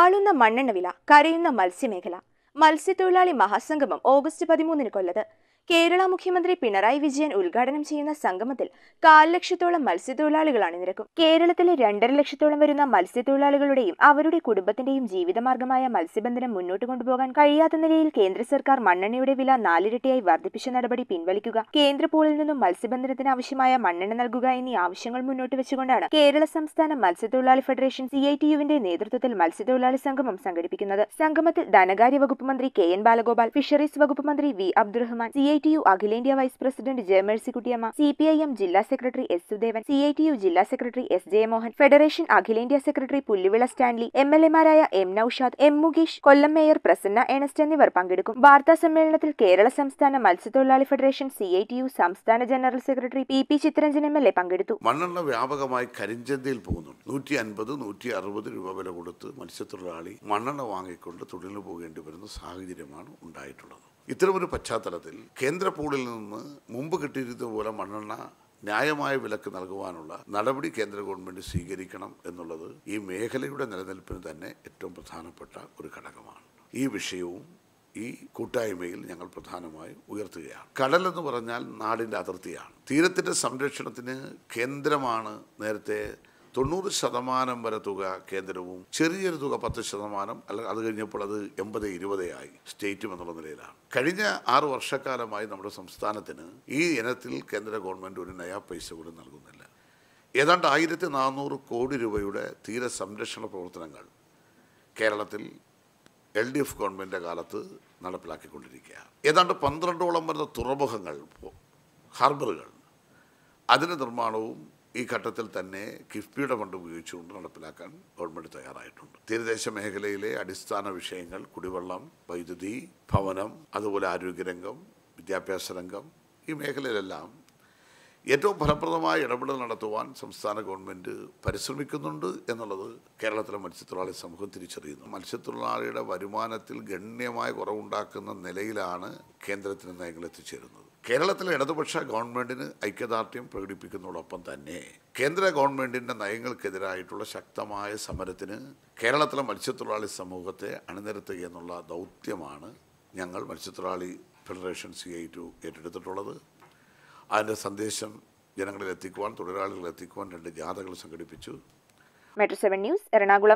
ആളുന്ന മണ്ണെണ്ണ വില കരയുന്ന മത്സ്യമേഖല മത്സ്യത്തൊഴിലാളി മഹാസംഗമം ഓഗസ്റ്റ് പതിമൂന്നിന് കൊല്ലത്ത് കേരള മുഖ്യമന്ത്രി പിണറായി വിജയൻ ഉദ്ഘാടനം ചെയ്യുന്ന സംഗമത്തിൽ കാൽ ലക്ഷത്തോളം മത്സ്യത്തൊഴിലാളികളാണ് നിരക്കും കേരളത്തിലെ രണ്ടര ലക്ഷത്തോളം വരുന്ന മത്സ്യത്തൊഴിലാളികളുടെയും അവരുടെ കുടുംബത്തിന്റെയും ജീവിതമാർഗമായ മത്സ്യബന്ധനം മുന്നോട്ട് കൊണ്ടുപോകാൻ കഴിയാത്ത നിലയിൽ കേന്ദ്ര സർക്കാർ മണ്ണെണ്ണയുടെ വില നാലിരട്ടിയായി വർദ്ധിപ്പിച്ച നടപടി പിൻവലിക്കുക കേന്ദ്ര പൂളിൽ നിന്നും മത്സ്യബന്ധനത്തിന് ആവശ്യമായ മണ്ണെണ്ണ നൽകുക എന്നീ ആവശ്യങ്ങൾ മുന്നോട്ട് വെച്ചുകൊണ്ടാണ് കേരള സംസ്ഥാന മത്സ്യത്തൊഴിലാളി ഫെഡറേഷൻ സി ഐ ടി യുവിന്റെ നേതൃത്വത്തിൽ മത്സ്യത്തൊഴിലാളി സംഗമം സംഘടിപ്പിക്കുന്നത് സംഗമത്തിൽ ധനകാര്യ വകുപ്പ് മന്ത്രി കെ എൻ ബാലഗോപാൽ ഫിഷറീസ് വകുപ്പ് മന്ത്രി V Abdurahman C T U അഖിലേന്ത്യാ vice president J Mercykuttyamma C P I M ജില്ലാ secretary S Sudevan C I T U ജില്ലാ സെക്രട്ടറി എസ് ജയമോഹൻ ഫെഡറേഷൻ അഖിലേന്ത്യാ secretary Pulluvila Stanley M L എമാരായ M Noushad M Mukesh Kollam mayor Prasanna Ernest എന്നിവർ പങ്കെടുക്കും വാർത്താ സമ്മേളനത്തിൽ കേരള സംസ്ഥാന മത്സ്യത്തൊഴിലാളി federation C I T U സംസ്ഥാന general secretary P P Chitharanjan M L A പങ്കെടുത്തു മണ്ണെണ്ണ വ്യാപകമായി കരിഞ്ചന്തയിൽ പോകുന്നുണ്ട് നൂറ്റി അൻപത് നൂറ്റി അറുപത് രൂപ വില കൊടുത്ത് മത്സ്യത്തൊഴിലാളി മണ്ണെണ്ണ വാങ്ങിക്കൊണ്ട് തൊഴിലിന് പോകേണ്ടി വരുന്ന സാഹചര്യമാണ് ഉണ്ടായിട്ടുള്ളത് ഇത്തരമൊരു പശ്ചാത്തലത്തിൽ കേന്ദ്ര പൂളിൽ നിന്ന് മുമ്പ് കിട്ടിയിരുന്ന പോലെ മണ്ണെണ്ണ ന്യായമായ വിലക്ക് നൽകുവാനുള്ള നടപടി കേന്ദ്ര ഗവൺമെന്റ് സ്വീകരിക്കണം എന്നുള്ളത് ഈ മേഖലയുടെ നിലനിൽപ്പിന് തന്നെ ഏറ്റവും പ്രധാനപ്പെട്ട ഒരു ഘടകമാണ് ഈ വിഷയവും ഈ കൂട്ടായ്മയിൽ ഞങ്ങൾ പ്രധാനമായും ഉയർത്തുകയാണ് കടൽ എന്ന് പറഞ്ഞാൽ നാടിൻ്റെ അതിർത്തിയാണ് തീരത്തിൻ്റെ സംരക്ഷണത്തിന് കേന്ദ്രമാണ് നേരത്തെ തൊണ്ണൂറ് ശതമാനം വരെ തുക കേന്ദ്രവും ചെറിയൊരു തുക പത്ത് ശതമാനം അല്ലെങ്കിൽ അത് കഴിഞ്ഞപ്പോൾ അത് എൺപത് ഇരുപതായി സ്റ്റേറ്റും എന്നുള്ള നിലയിലാണ് കഴിഞ്ഞ ആറു വർഷക്കാലമായി നമ്മുടെ സംസ്ഥാനത്തിന് ഈ ഇനത്തിൽ കേന്ദ്ര ഗവൺമെൻറ് ഒരു നയാ പൈസ കൂടി നൽകുന്നില്ല ഏതാണ്ട് ആയിരത്തി നാനൂറ് കോടി രൂപയുടെ തീര സംരക്ഷണ പ്രവർത്തനങ്ങൾ കേരളത്തിൽ എൽ ഡി എഫ് ഗവൺമെൻറ്റിൻ്റെ കാലത്ത് നടപ്പിലാക്കിക്കൊണ്ടിരിക്കുകയാണ് ഏതാണ്ട് പന്ത്രണ്ടോളം വരുന്ന തുറമുഖങ്ങൾ ഹാർബറുകൾ അതിൻ്റെ നിർമ്മാണവും ഈ ഘട്ടത്തിൽ തന്നെ കിഫ്ബിയുടെ ഫണ്ട് ഉപയോഗിച്ചുകൊണ്ട് നടപ്പിലാക്കാൻ ഗവൺമെന്റ് തയ്യാറായിട്ടുണ്ട് തീരദേശ മേഖലയിലെ അടിസ്ഥാന വിഷയങ്ങൾ കുടിവെള്ളം വൈദ്യുതി ഭവനം അതുപോലെ ആരോഗ്യരംഗം വിദ്യാഭ്യാസ രംഗം ഈ മേഖലയിലെല്ലാം ഏറ്റവും ഫലപ്രദമായ ഇടപെടൽ നടത്തുവാൻ സംസ്ഥാന ഗവൺമെൻറ് പരിശ്രമിക്കുന്നുണ്ട് എന്നുള്ളത് കേരളത്തിലെ മത്സ്യത്തൊഴിലാളി സമൂഹം തിരിച്ചറിയുന്നു മത്സ്യത്തൊഴിലാളിയുടെ വരുമാനത്തിൽ ഗണ്യമായ കുറവുണ്ടാക്കുന്ന നിലയിലാണ് കേന്ദ്രത്തിന് നയങ്ങൾ എത്തിച്ചേരുന്നത് കേരളത്തിലെ ഇടതുപക്ഷ ഗവൺമെൻറ്റിന് ഐക്യദാർഢ്യം പ്രകടിപ്പിക്കുന്നതോടൊപ്പം തന്നെ കേന്ദ്ര ഗവൺമെൻറ്റിൻ്റെ നയങ്ങൾക്കെതിരായിട്ടുള്ള ശക്തമായ സമരത്തിന് കേരളത്തിലെ മത്സ്യത്തൊഴിലാളി സമൂഹത്തെ അണിനിരത്തുക എന്നുള്ള ദൗത്യമാണ് ഞങ്ങൾ മത്സ്യത്തൊഴിലാളി ഫെഡറേഷൻ സി ഐ ടു ഏറ്റെടുത്തിട്ടുള്ളത് അതിൻ്റെ സന്ദേശം ജനങ്ങളിൽ എത്തിക്കുവാൻ തൊഴിലാളികളിൽ എത്തിക്കുവാൻ രണ്ട് ജാഥകൾ സംഘടിപ്പിച്ചു മെട്രോ സെവൻ ന്യൂസ് എറണാകുളം